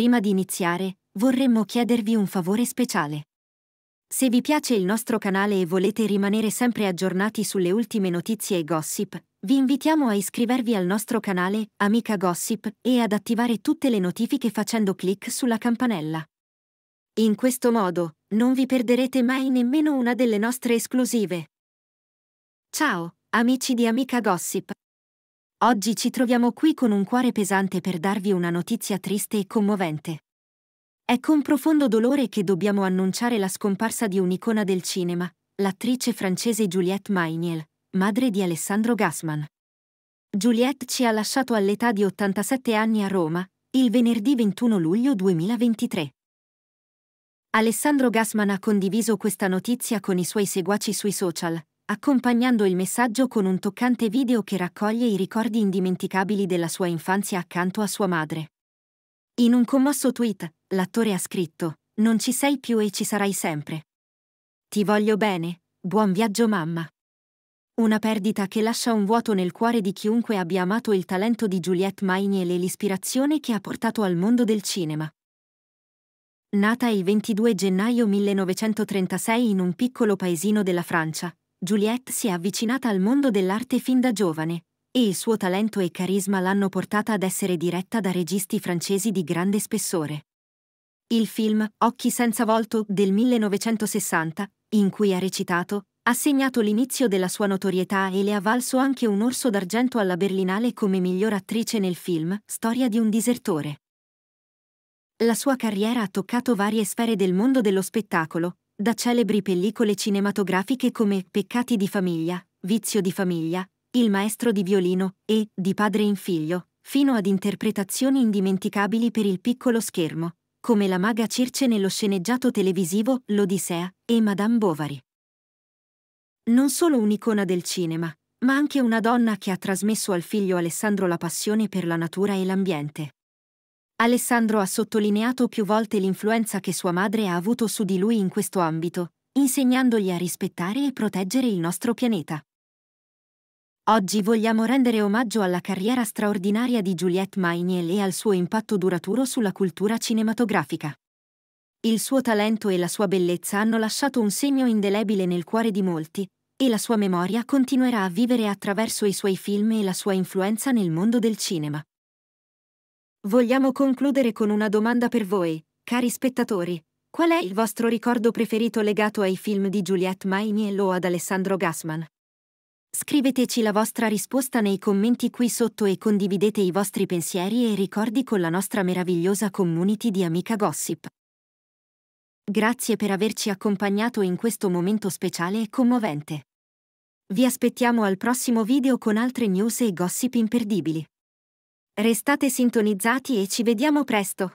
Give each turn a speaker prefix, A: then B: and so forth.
A: Prima di iniziare, vorremmo chiedervi un favore speciale. Se vi piace il nostro canale e volete rimanere sempre aggiornati sulle ultime notizie e gossip, vi invitiamo a iscrivervi al nostro canale, Amica Gossip, e ad attivare tutte le notifiche facendo clic sulla campanella. In questo modo, non vi perderete mai nemmeno una delle nostre esclusive. Ciao, amici di Amica Gossip! Oggi ci troviamo qui con un cuore pesante per darvi una notizia triste e commovente. È con profondo dolore che dobbiamo annunciare la scomparsa di un'icona del cinema, l'attrice francese Juliette Mainiel, madre di Alessandro Gassman. Juliette ci ha lasciato all'età di 87 anni a Roma, il venerdì 21 luglio 2023. Alessandro Gassman ha condiviso questa notizia con i suoi seguaci sui social, accompagnando il messaggio con un toccante video che raccoglie i ricordi indimenticabili della sua infanzia accanto a sua madre. In un commosso tweet, l'attore ha scritto, Non ci sei più e ci sarai sempre. Ti voglio bene, buon viaggio mamma. Una perdita che lascia un vuoto nel cuore di chiunque abbia amato il talento di Juliette Maignet e l'ispirazione che ha portato al mondo del cinema. Nata il 22 gennaio 1936 in un piccolo paesino della Francia, Juliette si è avvicinata al mondo dell'arte fin da giovane e il suo talento e carisma l'hanno portata ad essere diretta da registi francesi di grande spessore. Il film Occhi senza volto del 1960, in cui ha recitato, ha segnato l'inizio della sua notorietà e le ha valso anche un orso d'argento alla Berlinale come miglior attrice nel film Storia di un disertore. La sua carriera ha toccato varie sfere del mondo dello spettacolo, da celebri pellicole cinematografiche come Peccati di famiglia, Vizio di famiglia, Il maestro di violino e Di padre in figlio, fino ad interpretazioni indimenticabili per il piccolo schermo, come la maga Circe nello sceneggiato televisivo L'Odissea e Madame Bovary. Non solo un'icona del cinema, ma anche una donna che ha trasmesso al figlio Alessandro la passione per la natura e l'ambiente. Alessandro ha sottolineato più volte l'influenza che sua madre ha avuto su di lui in questo ambito, insegnandogli a rispettare e proteggere il nostro pianeta. Oggi vogliamo rendere omaggio alla carriera straordinaria di Juliette Mainiel e al suo impatto duraturo sulla cultura cinematografica. Il suo talento e la sua bellezza hanno lasciato un segno indelebile nel cuore di molti, e la sua memoria continuerà a vivere attraverso i suoi film e la sua influenza nel mondo del cinema. Vogliamo concludere con una domanda per voi, cari spettatori. Qual è il vostro ricordo preferito legato ai film di Juliette Maimi e o ad Alessandro Gassman? Scriveteci la vostra risposta nei commenti qui sotto e condividete i vostri pensieri e ricordi con la nostra meravigliosa community di Amica Gossip. Grazie per averci accompagnato in questo momento speciale e commovente. Vi aspettiamo al prossimo video con altre news e gossip imperdibili. Restate sintonizzati e ci vediamo presto!